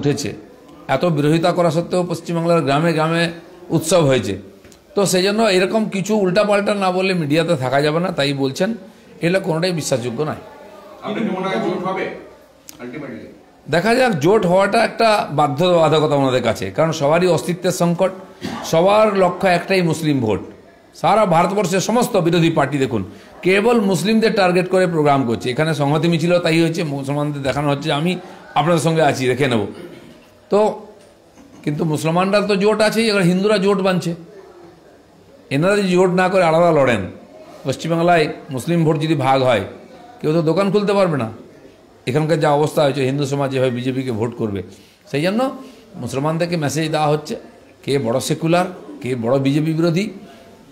উঠেছে এত বিরোধিতা করা সত্ত্বেও পশ্চিমবাংলার গ্রামে গ্রামে উৎসব হয়েছে তো সেই জন্য এরকম কিছু উল্টাপাল্টা না বলে মিডিয়াতে থাকা যাবে না তাই বলছেন এটা কোনোটাই বিশ্বাসযোগ্য নয় দেখা যাক জোট হওয়াটা একটা বাধ্য বাধকতা ওনাদের কাছে কারণ সবারই অস্তিত্বের সংকট সবার লক্ষ্য একটাই মুসলিম ভোট সারা ভারতবর্ষের সমস্ত বিরোধী পার্টি দেখুন কেবল মুসলিমদের টার্গেট করে প্রোগ্রাম করছে এখানে সংহতি মিছিল তাই হয়েছে মুসলমানদের দেখানো হচ্ছে আমি আপনাদের সঙ্গে আছি রেখে নেব তো কিন্তু মুসলমানরা তো জোট আছেই এবার হিন্দুরা জোট বানছে এনারা যদি জোট না করে আলাদা লড়েন পশ্চিমবাংলায় মুসলিম ভোট যদি ভাগ হয় কেউ তো দোকান খুলতে পারবে না এখানকার যা অবস্থা হয়েছে হিন্দু সমাজ যেভাবে বিজেপিকে ভোট করবে সেই জন্য মুসলমানদেরকে মেসেজ দেওয়া হচ্ছে কে বড় সেকুলার কে বড় বিজেপি বিরোধী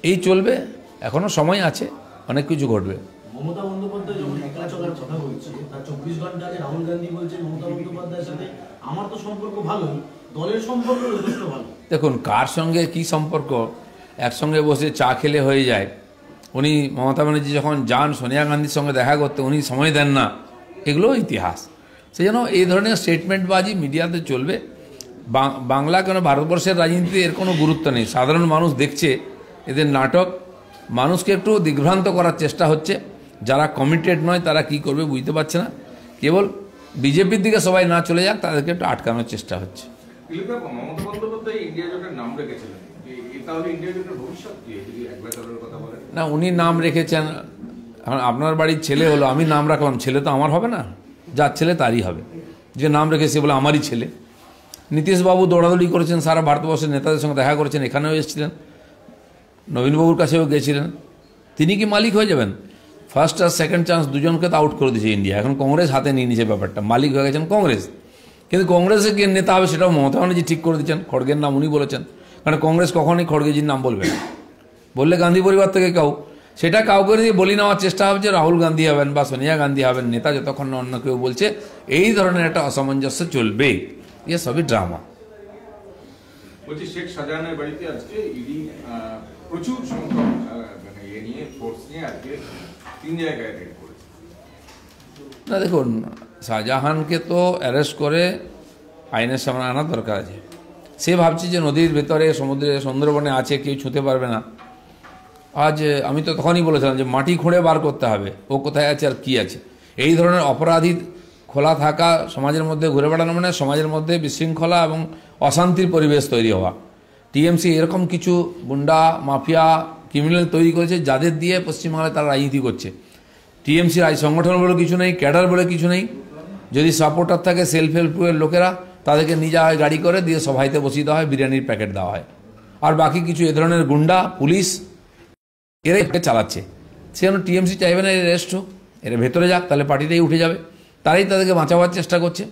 এই চলবে এখনও সময় আছে অনেক কিছু ঘটবে মমতা বন্দ্যোপাধ্যায় চব্বিশ ঘন্টা আগে রাহুল গান্ধী বলছেন মমতা বন্দ্যোপাধ্যায়ের সাথে আমার তো সম্পর্ক ভালো দলের সম্পর্ক যথেষ্ট ভালো দেখুন কার সঙ্গে কি সম্পর্ক একসঙ্গে বসে চা খেলে হয়ে যায় উনি মমতা ব্যানার্জি যখন যান সোনিয়া গান্ধীর সঙ্গে দেখা করতে উনি সময় দেন না এগুলো ইতিহাস সেই জন্য এই ধরনের স্টেটমেন্ট বাজি মিডিয়াতে চলবে বাংলা কেন ভারতবর্ষের রাজনীতিতে এর কোনো গুরুত্ব নেই সাধারণ মানুষ দেখছে এদের নাটক মানুষকে একটু দিগ্ভ্রান্ত করার চেষ্টা হচ্ছে যারা কমিটেড নয় তারা কি করবে বুঝতে পারছে না কেবল বিজেপির দিকে সবাই না চলে যাক তাদেরকে একটু আটকানোর চেষ্টা হচ্ছে না উনি নাম রেখেছেন আপনার বাড়ির ছেলে হলো আমি নাম রাখলাম ছেলে তো আমার হবে না যার ছেলে তারই হবে যে নাম রেখেছে বলে আমারই ছেলে নীতিশবাবু দৌড়াদৌড়ি করেছেন সারা ভারতবর্ষের নেতাদের সঙ্গে দেখা করেছেন এখানেও এসেছিলেন নবীনবাবুর কাছেও গেছিলেন তিনি কি মালিক হয়ে যাবেন ফার্স্ট আর সেকেন্ড চান্স দুজনকে তো আউট করে দিয়েছে ইন্ডিয়া এখন কংগ্রেস হাতে নিয়ে নিয়েছে ব্যাপারটা মালিক হয়ে গেছেন কংগ্রেস কিন্তু কংগ্রেসে কে নেতা হবে সেটাও মমতা ব্যানার্জি ঠিক করে দিচ্ছেন খড়গের নাম উনি বলেছেন কারণ কংগ্রেস কখনই খড়গেজির নাম বলবে না বললে গান্ধী পরিবার থেকে কেউ সেটা কাউকে নিয়ে বলি নেওয়ার চেষ্টা হবে যে রাহুল গান্ধী হবেন বা সোনিয়া গান্ধী হবেন নেতা যতক্ষণ না অন্য কেউ বলছে এই ধরনের একটা অসামঞ্জস্য চলবে এ সবই ড্রামা বলছি শেখ বাড়িতে আজকে ইডি প্রচুর সংখ্যক মানে এ ইয়ে নিয়ে ফোর্স নিয়ে আজকে তিন জায়গায় না দেখুন শাহজাহানকে তো অ্যারেস্ট করে আইনের সামনে আনা দরকার আছে সে ভাবছে যে নদীর ভেতরে সমুদ্রে সুন্দরবনে আছে কেউ ছুঁতে পারবে না আজ আমি তো তখনই বলেছিলাম যে মাটি খুঁড়ে বার করতে হবে ও কোথায় আছে আর কি আছে এই ধরনের অপরাধী খোলা থাকা সমাজের মধ্যে ঘুরে বেড়ানো মানে সমাজের মধ্যে বিশৃঙ্খলা এবং অশান্তির পরিবেশ তৈরি হওয়া টিএমসি এরকম কিছু গুন্ডা মাফিয়া ক্রিমিনাল তৈরি করেছে যাদের দিয়ে পশ্চিমবাংলায় তারা রাজনীতি করছে টিএমসি রাজ সংগঠন বলে কিছু নেই ক্যাডার বলে কিছু নেই যদি সাপোর্টার থাকে সেলফ হেল্প গ্রুপের লোকেরা তাদেরকে নিয়ে যাওয়া হয় গাড়ি করে দিয়ে সভাইতে বসিয়ে দেওয়া হয় বিরিয়ানির প্যাকেট দেওয়া হয় আর বাকি কিছু এ ধরনের গুন্ডা পুলিশ এরা চালাচ্ছে সে যেন টিএমসি চাইবে না এর রেস্ট হোক এরা ভেতরে যাক তাহলে পার্টিটাই উঠে যাবে তারাই তাদেরকে বাঁচাবার চেষ্টা করছে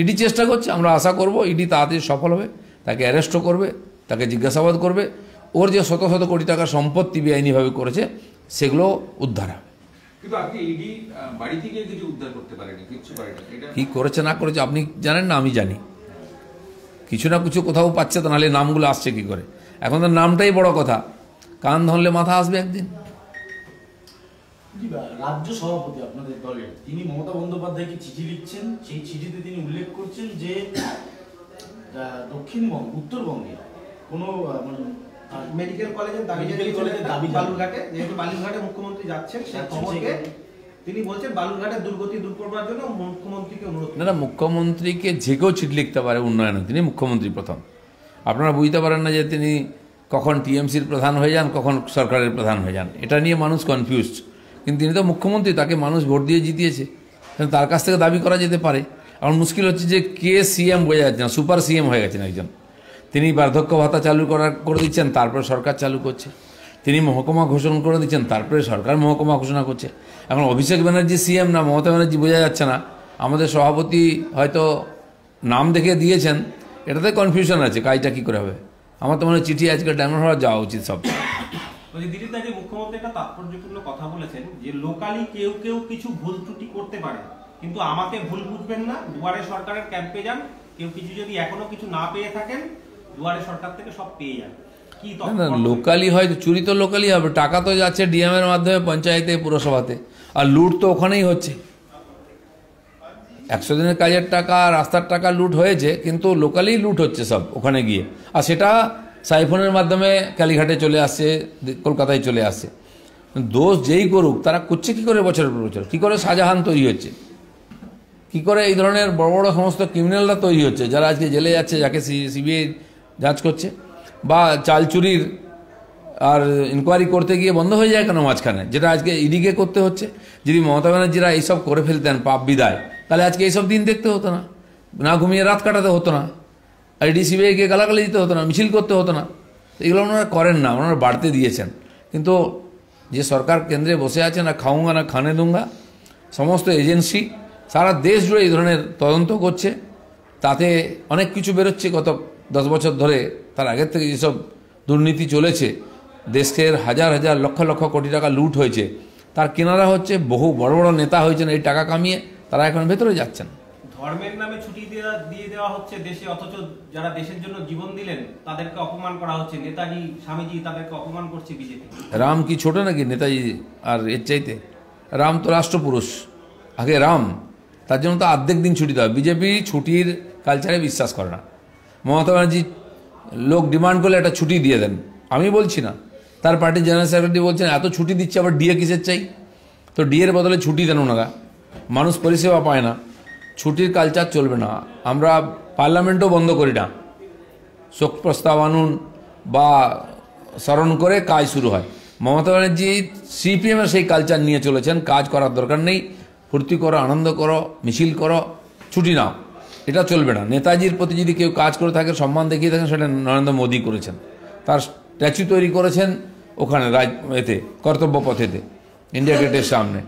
ইডি চেষ্টা করছে আমরা আশা করব ইডি তাড়াতাড়ি সফল হবে তাকে অ্যারেস্টও করবে তাকে জিজ্ঞাসাবাদ করবে ওর যে শত শত কোটি টাকার সম্পত্তি বেআইনিভাবে করেছে সেগুলো উদ্ধার হবে কি করেছে না করেছে আপনি জানেন না আমি জানি কিছু না কিছু কোথাও পাচ্ছে তো নাহলে নামগুলো আসছে কি করে এখন তো নামটাই বড় কথা কান ধরলে মাথা আসবে একদিন রাজ্য সভাপতি আপনাদের দলের তিনি মমতা বন্দ্যোপাধ্যায়কে চিঠি লিখছেন সেই চিঠিতে তিনি উল্লেখ করছেন যে দক্ষিণবঙ্গ উত্তরবঙ্গে কোনো মানে মেডিকেল কলেজের দাবি বালুরঘাটে যেহেতু বালুরঘাটে মুখ্যমন্ত্রী যাচ্ছেন সেই খবরকে তিনি বলছেন বালুরঘাটের দুর্গতি দূর করবার জন্য মুখ্যমন্ত্রীকে অনুরোধ না না মুখ্যমন্ত্রীকে যে কেউ চিঠি লিখতে পারে উন্নয়ন তিনি মুখ্যমন্ত্রী প্রথম আপনারা বুঝতে পারেন না যে তিনি কখন টিএমসির প্রধান হয়ে যান কখন সরকারের প্রধান হয়ে যান এটা নিয়ে মানুষ কনফিউজড কিন্তু তিনি তো মুখ্যমন্ত্রী তাকে মানুষ ভোট দিয়ে জিতিয়েছে তার কাছ থেকে দাবি করা যেতে পারে আমার মুশকিল হচ্ছে যে কে সিএম বোঝা যাচ্ছে না সুপার সিএম হয়ে গেছেন একজন তিনি বার্ধক্য ভাতা চালু করা করে দিচ্ছেন তারপরে সরকার চালু করছে তিনি মহকুমা ঘোষণা করে দিচ্ছেন তারপরে সরকার মহকুমা ঘোষণা করছে এখন অভিষেক ব্যানার্জি সিএম না মমতা ব্যানার্জি বোঝা যাচ্ছে না আমাদের সভাপতি হয়তো নাম দেখে দিয়েছেন এটাতে কনফিউশন আছে কাজটা কী করে হবে আমার তো মনে হয় চিঠি আজকে ডায়মন্ড হওয়া যাওয়া উচিত সব দিলীপ যে মুখ্যমন্ত্রী একটা তাৎপর্যপূর্ণ কথা বলেছেন যে লোকালি কেউ কেউ কিছু ভুল ত্রুটি করতে পারে কিন্তু আমাকে ভুল বুঝবেন না দুয়ারে সরকারের ক্যাম্পে যান কেউ কিছু যদি এখনো কিছু না পেয়ে থাকেন দুয়ারে সরকার থেকে সব পেয়ে যাবে লোকালি হয়তো চুরি তো লোকালি হবে টাকা তো যাচ্ছে ডিএমের মাধ্যমে পঞ্চায়েতে পুরসভাতে আর লুট তো ওখানেই হচ্ছে একশো দিনের কাজের টাকা রাস্তার টাকা লুট হয়েছে কিন্তু লোকালি লুট হচ্ছে সব ওখানে গিয়ে আর সেটা সাইফোনের মাধ্যমে কালীঘাটে চলে আসছে কলকাতায় চলে আসছে দোষ যেই করুক তারা করছে কী করে বছরের পর বছর কী করে শাহজাহান তৈরি হচ্ছে কি করে এই ধরনের বড় বড় সমস্ত ক্রিমিনালরা তৈরি হচ্ছে যারা আজকে জেলে যাচ্ছে যাকে সিবিআই যাচ করছে বা চাল চুরির আর ইনকোয়ারি করতে গিয়ে বন্ধ হয়ে যায় কেন মাঝখানে যেটা আজকে ইডিকে করতে হচ্ছে যদি মমতা ব্যানার্জিরা এইসব করে ফেলতেন পাপ বিদায় তাহলে আজকে এইসব দিন দেখতে হতো না না ঘুমিয়ে রাত কাটাতে হতো না আর ইডি গিয়ে গালাগালি দিতে হতো না মিছিল করতে হতো না এগুলো ওনারা করেন না ওনারা বাড়তে দিয়েছেন কিন্তু যে সরকার কেন্দ্রে বসে আছে না খাউঙ্গা না খানে দুঙ্গা সমস্ত এজেন্সি সারা দেশ জুড়ে এই ধরনের তদন্ত করছে তাতে অনেক কিছু বেরোচ্ছে গত দশ বছর ধরে তার আগের থেকে যেসব দুর্নীতি চলেছে দেশের হাজার হাজার লক্ষ লক্ষ কোটি টাকা লুট হয়েছে তার কেনারা হচ্ছে বহু বড় বড় নেতা হয়েছেন এই টাকা কামিয়ে তারা এখন ভেতরে যাচ্ছেন ধর্মের নামে ছুটি দিয়ে দেওয়া হচ্ছে দেশে অথচ যারা দেশের জন্য জীবন দিলেন তাদেরকে অপমান করা হচ্ছে নেতাজি স্বামীজি তাদেরকে অপমান করছে বিজেপি রাম কি ছোট নাকি নেতাজি আর এর চাইতে রাম তো রাষ্ট্রপুরুষ আগে রাম তার জন্য তো অর্ধেক দিন ছুটি দেওয়া বিজেপি ছুটির কালচারে বিশ্বাস করে না মমতা ব্যানার্জি লোক ডিমান্ড করলে একটা ছুটি দিয়ে দেন আমি বলছি না তার পার্টির জেনারেল সেক্রেটারি বলছেন এত ছুটি দিচ্ছে আবার ডিএ কিসের চাই তো ডিএর বদলে ছুটি দেন ওনারা মানুষ পরিষেবা পায় না ছুটির কালচার চলবে না আমরা পার্লামেন্টও বন্ধ করি না শোক প্রস্তাব আনুন বা স্মরণ করে কাজ শুরু হয় মমতা ব্যানার্জি সিপিএমের সেই কালচার নিয়ে চলেছেন কাজ করার দরকার নেই ফুর্তি করো আনন্দ করো মিছিল করো ছুটি নাও এটা চলবে না নেতাজির প্রতি যদি কেউ কাজ করে থাকে সম্মান দেখিয়ে থাকেন সেটা নরেন্দ্র মোদী করেছেন তার স্ট্যাচু তৈরি করেছেন ওখানে রাজ এতে কর্তব্য পথেতে ইন্ডিয়া গেটের সামনে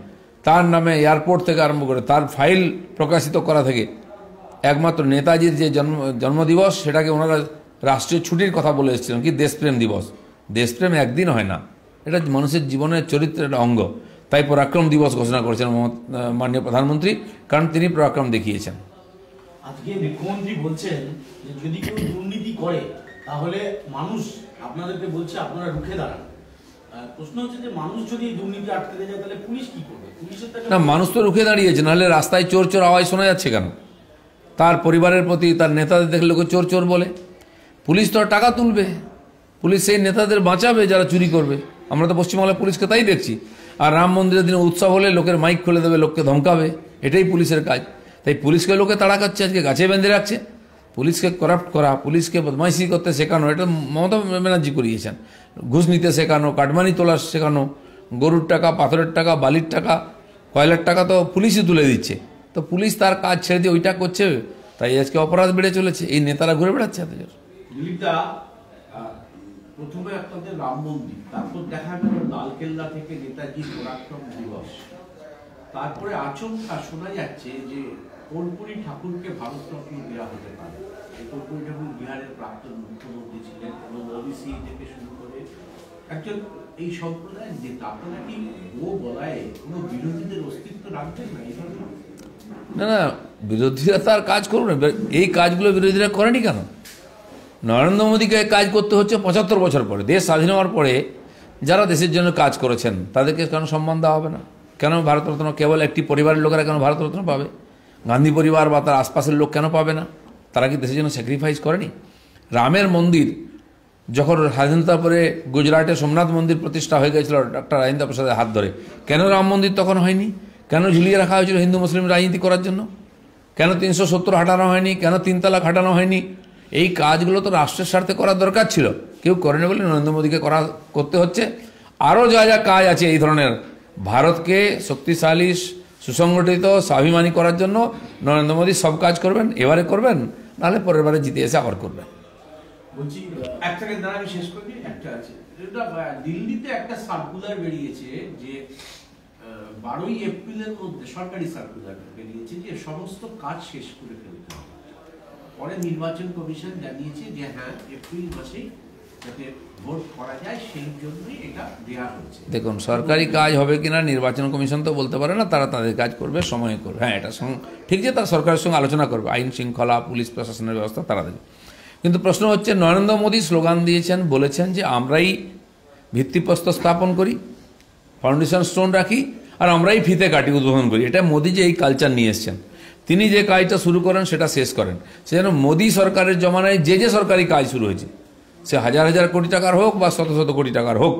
তার নামে এয়ারপোর্ট থেকে আরম্ভ করে তার ফাইল প্রকাশিত করা থেকে একমাত্র নেতাজির যে জন্ম জন্মদিবস সেটাকে ওনারা রাষ্ট্রীয় ছুটির কথা বলে এসেছিলেন কি দেশপ্রেম দিবস দেশপ্রেম একদিন হয় না এটা মানুষের জীবনের চরিত্রের অঙ্গ তাই পরাক্রম দিবস ঘোষণা করেছেন মাননীয় প্রধানমন্ত্রী কারণ তিনি পরাক্রম দেখিয়েছেন আজকে মুখ্যমন্ত্রী বলছেন যে যদি কেউ দুর্নীতি করে তাহলে মানুষ আপনাদেরকে বলছে আপনারা রুখে দাঁড়ান না মানুষ তো রুখে দাঁড়িয়েছে নাহলে রাস্তায় চোর চোর শোনা যাচ্ছে কেন তার পরিবারের প্রতি তার নেতাদের দেখলে লোকে চোর চোর বলে পুলিশ তো টাকা তুলবে পুলিশ সেই নেতাদের বাঁচাবে যারা চুরি করবে আমরা তো পশ্চিমবাংলার পুলিশকে তাই দেখছি আর রাম মন্দিরের দিনে উৎসব হলে লোকের মাইক খুলে দেবে লোককে ধমকাবে এটাই পুলিশের কাজ তাই পুলিশকে লোকে তাড়া করছে আজকে গাছে বেঁধে রাখছে পুলিশকে করাপ্ট করা পুলিশকে বদমাইশি করতে শেখানো এটা মমতা ব্যানার্জি করিয়েছেন ঘুষ নিতে শেখানো কাটমানি তোলা শেখানো গরুর টাকা পাথরের টাকা বালির টাকা কয়লার টাকা তো পুলিশই তুলে দিচ্ছে তো পুলিশ তার কাজ ছেড়ে দিয়ে ওইটা করছে তাই আজকে অপরাধ বেড়ে চলেছে এই নেতারা ঘুরে বেড়াচ্ছে এত জোর প্রথমে আপনাদের রাম মন্দির তারপর দেখা গেল থেকে নেতাজি পরাক্রম দিবস তারপরে আচমকা শোনা যাচ্ছে যে কর্পুরী ঠাকুরকে ভারতরত্ন দেওয়া হতে পারে এই কর্পুরী ঠাকুর বিহারের প্রাক্তন মুখ্যমন্ত্রী ছিলেন এবং ওবিসি থেকে শুরু করে একজন এই সম্প্রদায়ের নেতা আপনারা কি ও বলায় কোনো বিরোধীদের অস্তিত্ব রাখছেন না এই না না বিরোধীরা তার কাজ করুন এই কাজগুলো বিরোধীরা করেনি কেন নরেন্দ্র মোদীকে কাজ করতে হচ্ছে পঁচাত্তর বছর পরে দেশ স্বাধীন হওয়ার পরে যারা দেশের জন্য কাজ করেছেন তাদেরকে কেন সম্মান দেওয়া হবে না কেন ভারতরত্ন কেবল একটি পরিবারের লোকেরা কেন ভারতরত্ন পাবে গান্ধী পরিবার বা তার আশপাশের লোক কেন পাবে না তারা কি দেশের জন্য স্যাক্রিফাইস করেনি রামের মন্দির যখন স্বাধীনতার পরে গুজরাটে সোমনাথ মন্দির প্রতিষ্ঠা হয়ে গেছিল ডক্টর রাজেন্দ্র প্রসাদের হাত ধরে কেন রাম মন্দির তখন হয়নি কেন ঝুলিয়ে রাখা হয়েছিল হিন্দু মুসলিম রাজনীতি করার জন্য কেন তিনশো সত্তর হাঁটানো হয়নি কেন তিনতলা খাটানো হয়নি এই কাজগুলো তো রাষ্ট্রের স্বার্থে করার দরকার ছিল কেউ করেনি বলে নরেন্দ্র মোদীকে করা করতে হচ্ছে আরও যা যা কাজ আছে এই ধরনের ভারতকে শক্তিশালী সুসংগঠিত স্বাভিমানী করার জন্য নরেন্দ্র মোদী সব কাজ করবেন এবারে করবেন নাহলে পরের বারে জিতে এসে আবার করবেন শেষ করি একটা আছে দিল্লিতে একটা সার্কুলার বেরিয়েছে যে বারোই এপ্রিলের মধ্যে সরকারি সার্কুলার বেরিয়েছে যে সমস্ত কাজ শেষ করে ফেলতে পরে নির্বাচন কমিশন জানিয়েছে যে হ্যাঁ এপ্রিল মাসেই দেখুন সরকারি কাজ হবে কিনা নির্বাচন কমিশন তো বলতে পারে না তারা তাদের কাজ করবে সময় করবে হ্যাঁ এটা ঠিক যে তারা সরকারের সঙ্গে আলোচনা করবে আইন শৃঙ্খলা পুলিশ প্রশাসনের ব্যবস্থা তারা দেবে কিন্তু প্রশ্ন হচ্ছে নরেন্দ্র মোদী স্লোগান দিয়েছেন বলেছেন যে আমরাই ভিত্তিপ্রস্তর স্থাপন করি ফাউন্ডেশন স্টোন রাখি আর আমরাই ফিতে কাটি উদ্বোধন করি এটা মোদী যে এই কালচার নিয়ে এসছেন তিনি যে কাজটা শুরু করেন সেটা শেষ করেন সেজন্য মোদী সরকারের জমানায় যে যে সরকারি কাজ শুরু হয়েছে সে হাজার হাজার কোটি টাকার হোক বা শত শত কোটি টাকার হোক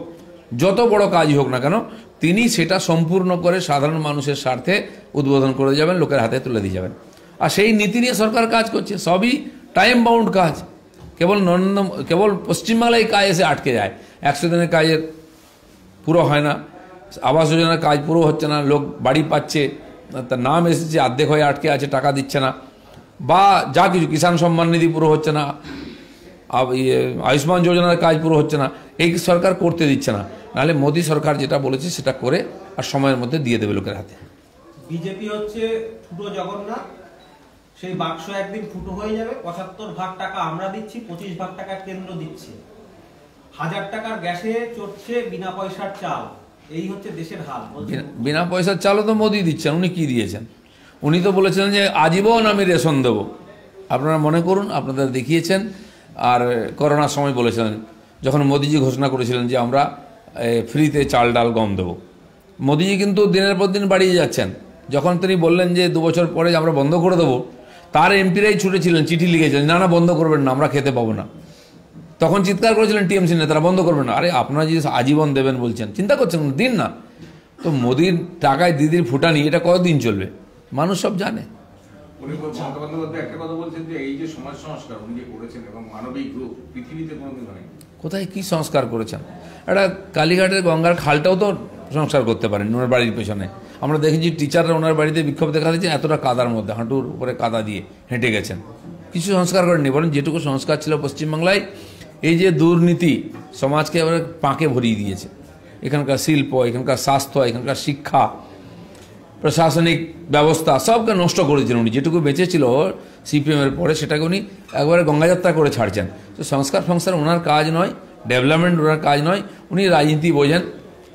যত বড় কাজই হোক না কেন তিনি সেটা সম্পূর্ণ করে সাধারণ মানুষের স্বার্থে উদ্বোধন করে যাবেন লোকের হাতে তুলে দিয়ে যাবেন আর সেই নীতি নিয়ে সরকার কাজ করছে সবই টাইম বাউন্ড কাজ কেবল নরেন্দ্র কেবল পশ্চিমবাংলায় কাজ এসে আটকে যায় একশো দিনের কাজের পুরো হয় না আবাস যোজনার কাজ পুরো হচ্ছে না লোক বাড়ি পাচ্ছে তার নাম এসেছে অর্ধেক হয়ে আটকে আছে টাকা দিচ্ছে না বা যা কিছু কিষাণ সম্মান নিধি পুরো হচ্ছে না ইয়ে, আয়ুষ্মান যোজনার কাজ পুরো হচ্ছে না এই সরকার করতে দিচ্ছে না নাহলে মোদী সরকার যেটা বলেছে সেটা করে আর সময়ের মধ্যে দিয়ে দেবে লোকের হাতে বিজেপি হচ্ছে ফুটো জগন্নাথ সেই বাক্স একদিন ফুটো হয়ে যাবে পঁচাত্তর ভাগ টাকা আমরা দিচ্ছি পঁচিশ ভাগ টাকা কেন্দ্র দিচ্ছে হাজার টাকার গ্যাসে চড়ছে বিনা পয়সার চাল এই হচ্ছে দেশের হাল বিনা পয়সার চালও তো মোদি দিচ্ছেন উনি কি দিয়েছেন উনি তো বলেছিলেন যে আজীবন আমি রেশন দেবো আপনারা মনে করুন আপনাদের দেখিয়েছেন আর করোনার সময় বলেছিলেন যখন মোদিজি ঘোষণা করেছিলেন যে আমরা ফ্রিতে চাল ডাল গম দেবো মোদিজি কিন্তু দিনের পর দিন বাড়িয়ে যাচ্ছেন যখন তিনি বললেন যে দু বছর পরে আমরা বন্ধ করে দেবো তার এমপিরাই ছুটেছিলেন চিঠি লিখেছিলেন না না বন্ধ করবেন না আমরা খেতে পাবো না তখন চিৎকার করেছিলেন টিএমসি নেতারা বন্ধ করবেন না আরে আপনারা যদি আজীবন দেবেন বলছেন চিন্তা করছেন দিন না তো মোদির টাকায় দিদির ফুটানি এটা কতদিন চলবে মানুষ সব জানে উনি বলছেন বন্দ্যোপাধ্যায় হ্যাঁ। একটা কথা বলছেন যে এই যে সমাজ সংস্কার উনি যে করেছেন এবং মানবিক রূপ পৃথিবীতে কোনোদিন হয়নি কোথায় কি সংস্কার করেছেন একটা কালীঘাটের গঙ্গার খালটাও তো সংস্কার করতে পারেন ওনার বাড়ির পেছনে আমরা দেখেছি টিচাররা ওনার বাড়িতে বিক্ষোভ দেখা দিয়েছে এতটা কাদার মধ্যে হাঁটুর উপরে কাদা দিয়ে হেঁটে গেছেন কিছু সংস্কার করেননি বলেন যেটুকু সংস্কার ছিল পশ্চিমবাংলায় এই যে দুর্নীতি সমাজকে এবার পাঁকে ভরিয়ে দিয়েছে এখানকার শিল্প এখানকার স্বাস্থ্য এখানকার শিক্ষা প্রশাসনিক ব্যবস্থা সবকে নষ্ট করেছেন উনি যেটুকু বেঁচেছিল সিপিএমের পরে সেটাকে উনি একবারে গঙ্গাযাত্রা করে ছাড়ছেন তো সংস্কার ফংস্কার ওনার কাজ নয় ডেভেলপমেন্ট ওনার কাজ নয় উনি রাজনীতি বোঝেন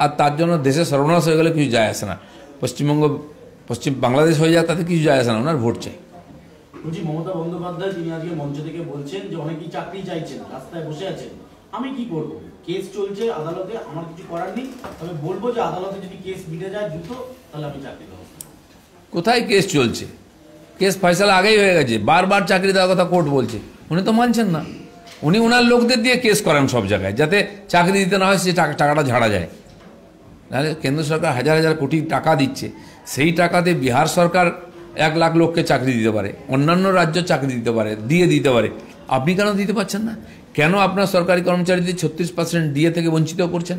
আর তার জন্য দেশে সর্বনাশ হয়ে গেলে কিছু যায় আসে না পশ্চিমবঙ্গ পশ্চিম বাংলাদেশ হয়ে যায় তাতে কিছু যায় আসে না ওনার ভোট চাই মমতা বন্দ্যোপাধ্যায় তিনি আজকে মঞ্চ থেকে বলছেন যে অনেকেই চাকরি চাইছেন রাস্তায় বসে আছেন আমি কি করব কেস চলছে আদালতে আমার কিছু করার নেই তবে বলবো যে আদালতে যদি কেস মিটে যায় দ্রুত তাহলে আমি চাকরি কোথায় কেস চলছে কেস ফয়সালা আগেই হয়ে গেছে বারবার চাকরি দেওয়ার কথা কোর্ট বলছে উনি তো মানছেন না উনি ওনার লোকদের দিয়ে কেস করেন সব জায়গায় যাতে চাকরি দিতে না হয় সে টাকাটা ঝাড়া যায় নাহলে কেন্দ্র সরকার হাজার হাজার কোটি টাকা দিচ্ছে সেই টাকাতে বিহার সরকার এক লাখ লোককে চাকরি দিতে পারে অন্যান্য রাজ্য চাকরি দিতে পারে দিয়ে দিতে পারে আপনি কেন দিতে পারছেন না কেন আপনার সরকারি কর্মচারীদের ছত্রিশ পার্সেন্ট দিয়ে থেকে বঞ্চিত করছেন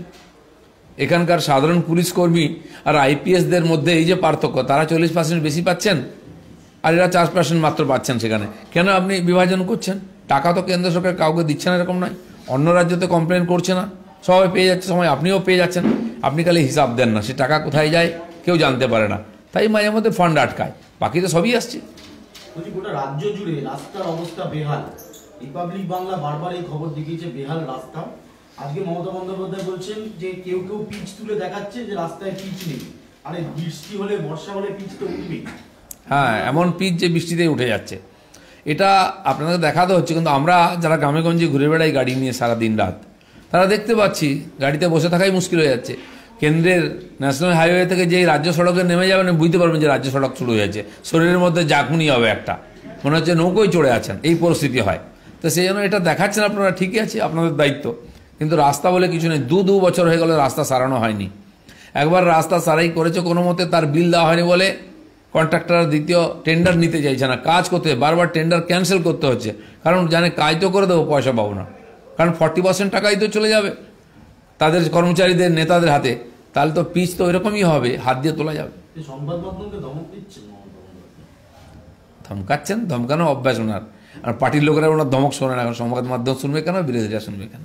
এখানকার সাধারণ পুলিশ কর্মী আর আইপিএসদের মধ্যে এই যে পার্থক্য তারা চল্লিশ পার্সেন্ট বেশি পাচ্ছেন আর এরা চার পার্সেন্ট মাত্র পাচ্ছেন সেখানে কেন আপনি বিভাজন করছেন টাকা তো কেন্দ্র সরকার কাউকে দিচ্ছে না এরকম নয় অন্য রাজ্য তো কমপ্লেন করছে না সবাই পেয়ে যাচ্ছে সময় আপনিও পেয়ে যাচ্ছেন আপনি খালি হিসাব দেন না সে টাকা কোথায় যায় কেউ জানতে পারে না তাই মাঝে মধ্যে ফান্ড আটকায় বাকি তো সবই আসছে রাজ্য জুড়ে রাস্তার অবস্থা বেহাল রিপাবলিক বাংলা বারবার এই খবর দেখিয়েছে বেহাল রাস্তা আজকে মমতা বন্দ্যোপাধ্যায় বলছেন যে কেউ কেউ পিচ তুলে দেখাচ্ছে যে রাস্তায় পিচ নেই আরে বৃষ্টি হলে বর্ষা হলে পিচ তো উঠবে হ্যাঁ এমন পিচ যে বৃষ্টিতে উঠে যাচ্ছে এটা আপনাদের দেখাতে হচ্ছে কিন্তু আমরা যারা গ্রামেগঞ্জে ঘুরে বেড়াই গাড়ি নিয়ে সারা দিন রাত তারা দেখতে পাচ্ছি গাড়িতে বসে থাকাই মুশকিল হয়ে যাচ্ছে কেন্দ্রের ন্যাশনাল হাইওয়ে থেকে যে রাজ্য সড়কে নেমে যাবেন বুঝতে পারবেন যে রাজ্য সড়ক শুরু হয়েছে শরীরের মধ্যে জাকুনি হবে একটা মনে হচ্ছে নৌকোই চড়ে আছেন এই পরিস্থিতি হয় তো সেই জন্য এটা দেখাচ্ছেন আপনারা ঠিকই আছে আপনাদের দায়িত্ব কিন্তু রাস্তা বলে কিছু নেই দু দু বছর হয়ে গেল রাস্তা সারানো হয়নি একবার রাস্তা সারাই করেছে কোনো মতে তার বিল দেওয়া হয়নি বলে কন্ট্রাক্টার দ্বিতীয় টেন্ডার নিতে চাইছে না কাজ করতে বারবার টেন্ডার ক্যান্সেল করতে হচ্ছে কারণ জানে কাজ তো করে দেবো পয়সা পাবো না কারণ ফর্টি পার্সেন্ট টাকাই তো চলে যাবে তাদের কর্মচারীদের নেতাদের হাতে তাহলে তো পিচ তো এরকমই হবে হাত দিয়ে তোলা যাবে ধমকাচ্ছেন ধমকানো অভ্যাস ওনার আর পার্টির লোকেরা ওনার ধমক শোনে না এখন সংবাদ মাধ্যম শুনবে কেন বিরোধীরা শুনবে কেন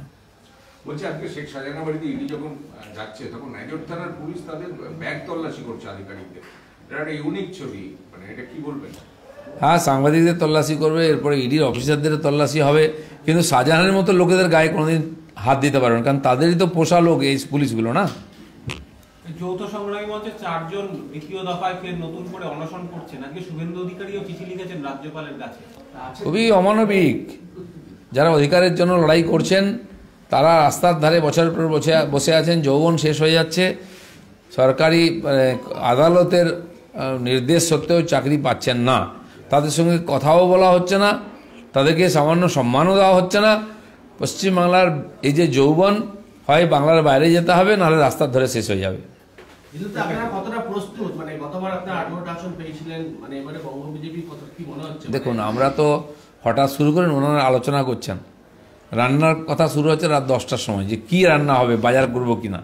বলছি আজকে শেখ সাজানা বাড়িতে ইডি যখন যাচ্ছে তখন নাইজর থানার পুলিশ তাদের ব্যাগ তল্লাশি করছে আধিকারিকদের এটা একটা ইউনিক ছবি মানে এটা কি বলবেন হ্যাঁ সাংবাদিকদের তল্লাশি করবে এরপরে ইডির অফিসারদের তল্লাশি হবে কিন্তু শাহজাহানের মতো লোকেদের গায়ে কোনোদিন হাত দিতে পারবেন কারণ তাদেরই তো পোষা লোক এই পুলিশগুলো না যৌথ সংগ্রামী মঞ্চে চারজন দ্বিতীয় দফায় ফের নতুন করে অনশন করছে নাকি শুভেন্দু অধিকারীও চিঠি লিখেছেন রাজ্যপালের কাছে খুবই অমানবিক যারা অধিকারের জন্য লড়াই করছেন তারা রাস্তার ধারে বছর পর বসে বসে আছেন যৌবন শেষ হয়ে যাচ্ছে সরকারি মানে, আদালতের নির্দেশ সত্ত্বেও চাকরি পাচ্ছেন না তাদের সঙ্গে কথাও বলা হচ্ছে না তাদেরকে সামান্য সম্মানও দেওয়া হচ্ছে না পশ্চিমবাংলার এই যে যৌবন হয় বাংলার বাইরে যেতে হবে নাহলে রাস্তার ধরে শেষ হয়ে যাবে মানে, মানে, দেখুন আমরা তো হঠাৎ শুরু করেন ওনারা আলোচনা করছেন রান্নার কথা শুরু হচ্ছে রাত দশটার সময় যে কি রান্না হবে বাজার করবো কি না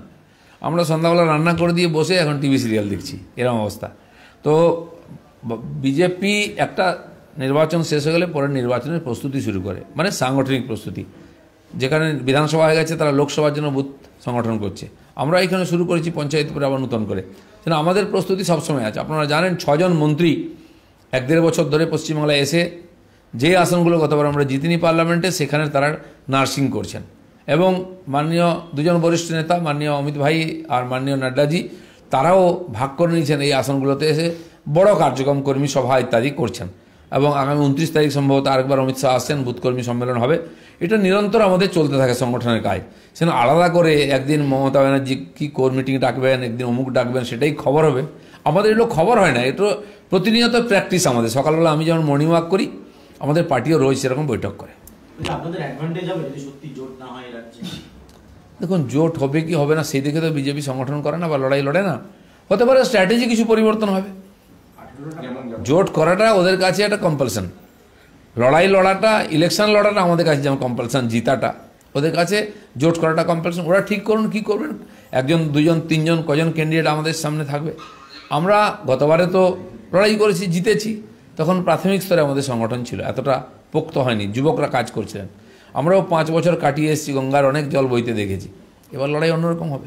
আমরা সন্ধ্যাবেলা রান্না করে দিয়ে বসে এখন টিভি সিরিয়াল দেখছি এরকম অবস্থা তো বিজেপি একটা নির্বাচন শেষ হয়ে গেলে পরের নির্বাচনের প্রস্তুতি শুরু করে মানে সাংগঠনিক প্রস্তুতি যেখানে বিধানসভা হয়ে গেছে তারা লোকসভার জন্য বুথ সংগঠন করছে আমরা এখানে শুরু করেছি পঞ্চায়েত পরে আবার নূতন করে যেন আমাদের প্রস্তুতি সবসময় আছে আপনারা জানেন ছজন মন্ত্রী এক দেড় বছর ধরে পশ্চিমবাংলায় এসে যে আসনগুলো গতবার আমরা জিতিনি পার্লামেন্টে সেখানে তারা নার্সিং করছেন এবং মাননীয় দুজন বরিষ্ঠ নেতা মাননীয় অমিত ভাই আর মাননীয় নাড্ডাজি তারাও ভাগ করে নিয়েছেন এই আসনগুলোতে এসে বড় কার্যক্রম কর্মী সভা ইত্যাদি করছেন এবং আগামী উনত্রিশ তারিখ সম্ভবত আরেকবার অমিত শাহ আসছেন বুথকর্মী সম্মেলন হবে এটা নিরন্তর আমাদের চলতে থাকে সংগঠনের কাজ সে আলাদা করে একদিন মমতা ব্যানার্জি কী কোর মিটিং ডাকবেন একদিন অমুক ডাকবেন সেটাই খবর হবে আমাদের এগুলো খবর হয় না এটা প্রতিনিয়ত প্র্যাকটিস আমাদের সকালবেলা আমি যেমন মর্নিং ওয়াক করি আমাদের পার্টিও রোজ সেরকম বৈঠক করে দেখুন জোট হবে কি হবে না সেই দিকে তো বিজেপি সংগঠন করে না বা লড়াই লড়ে না হতে পারে স্ট্র্যাটেজি কিছু পরিবর্তন হবে জোট করাটা ওদের কাছে একটা কম্পালশন লড়াই লড়াটা ইলেকশন লড়াটা আমাদের কাছে যেমন কম্পালশন জিতাটা ওদের কাছে জোট করাটা কম্পালশন ওরা ঠিক করুন কি করবেন একজন দুজন তিনজন কজন ক্যান্ডিডেট আমাদের সামনে থাকবে আমরা গতবারে তো লড়াই করেছি জিতেছি তখন প্রাথমিক স্তরে আমাদের সংগঠন ছিল এতটা পোক্ত হয়নি যুবকরা কাজ করছিলেন আমরাও পাঁচ বছর কাটিয়ে এসেছি গঙ্গার অনেক জল বইতে দেখেছি এবার লড়াই অন্যরকম হবে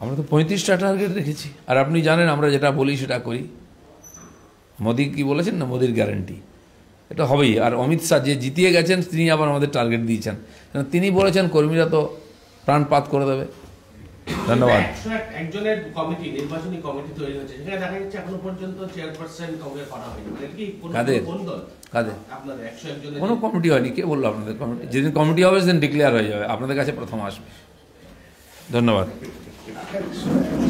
আমরা তো পঁয়ত্রিশটা টার্গেট রেখেছি আর আপনি জানেন আমরা যেটা বলি সেটা করি মোদি কি বলেছেন না মোদির গ্যারেন্টি এটা হবেই আর অমিত শাহ যে জিতিয়ে গেছেন তিনি আবার আমাদের টার্গেট দিয়েছেন তিনি বলেছেন কর্মীরা তো প্রাণপাত করে দেবে ধন্যবাদ একজনের কমিটি নির্বাচনী কমিটি তৈরি হচ্ছে সেখানে দেখা যাচ্ছে এখনো পর্যন্ত চেয়ারপারসন কাউকে করা হয়নি মানে কি কোন কাদের আপনাদের একশো একজনের কোনো কমিটি হয়নি কে বললো আপনাদের কমিটি যেদিন কমিটি হবে সেদিন ডিক্লেয়ার হয়ে যাবে আপনাদের কাছে প্রথম আসবে ধন্যবাদ